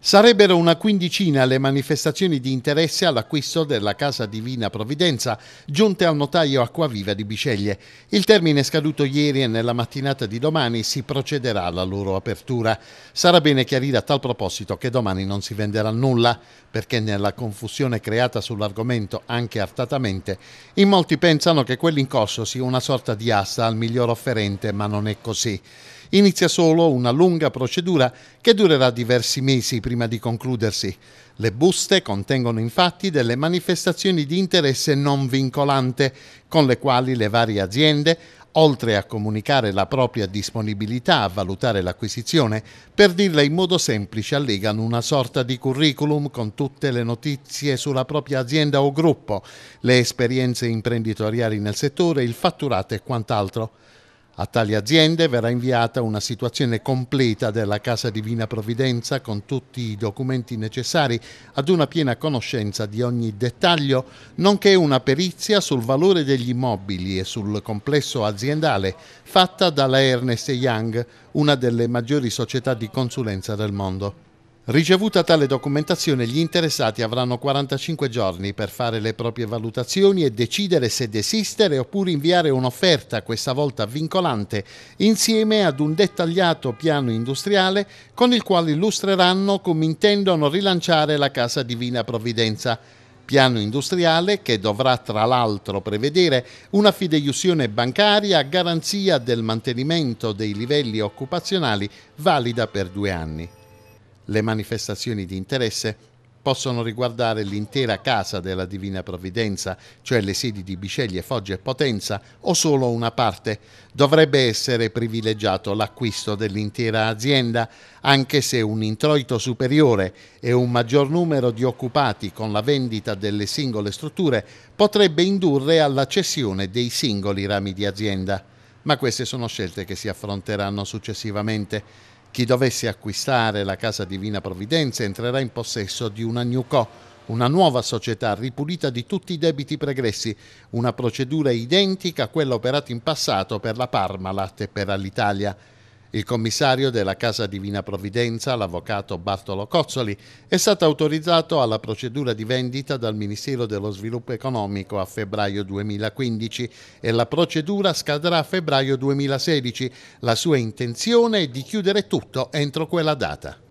Sarebbero una quindicina le manifestazioni di interesse all'acquisto della Casa Divina Provvidenza, giunte al notaio Acquaviva di Biceglie. Il termine è scaduto ieri e nella mattinata di domani si procederà alla loro apertura. Sarà bene chiarire a tal proposito che domani non si venderà nulla, perché nella confusione creata sull'argomento, anche artatamente, in molti pensano che quell'incorso sia una sorta di asta al miglior offerente, ma non è così inizia solo una lunga procedura che durerà diversi mesi prima di concludersi. Le buste contengono infatti delle manifestazioni di interesse non vincolante, con le quali le varie aziende oltre a comunicare la propria disponibilità a valutare l'acquisizione, per dirla in modo semplice allegano una sorta di curriculum con tutte le notizie sulla propria azienda o gruppo, le esperienze imprenditoriali nel settore, il fatturato e quant'altro. A tali aziende verrà inviata una situazione completa della Casa Divina Provvidenza con tutti i documenti necessari ad una piena conoscenza di ogni dettaglio, nonché una perizia sul valore degli immobili e sul complesso aziendale fatta dalla Ernest Young, una delle maggiori società di consulenza del mondo. Ricevuta tale documentazione, gli interessati avranno 45 giorni per fare le proprie valutazioni e decidere se desistere oppure inviare un'offerta, questa volta vincolante, insieme ad un dettagliato piano industriale con il quale illustreranno come intendono rilanciare la Casa Divina Provvidenza. Piano industriale che dovrà tra l'altro prevedere una fideiussione bancaria a garanzia del mantenimento dei livelli occupazionali valida per due anni. Le manifestazioni di interesse possono riguardare l'intera casa della Divina Provvidenza, cioè le sedi di Biceglie, Foggia e Potenza, o solo una parte. Dovrebbe essere privilegiato l'acquisto dell'intera azienda, anche se un introito superiore e un maggior numero di occupati con la vendita delle singole strutture potrebbe indurre alla cessione dei singoli rami di azienda. Ma queste sono scelte che si affronteranno successivamente. Chi dovesse acquistare la Casa Divina Provvidenza entrerà in possesso di una New Co, una nuova società ripulita di tutti i debiti pregressi, una procedura identica a quella operata in passato per la Parmalat e per l'Italia. Il commissario della Casa Divina Provvidenza, l'avvocato Bartolo Cozzoli, è stato autorizzato alla procedura di vendita dal Ministero dello Sviluppo Economico a febbraio 2015 e la procedura scadrà a febbraio 2016. La sua intenzione è di chiudere tutto entro quella data.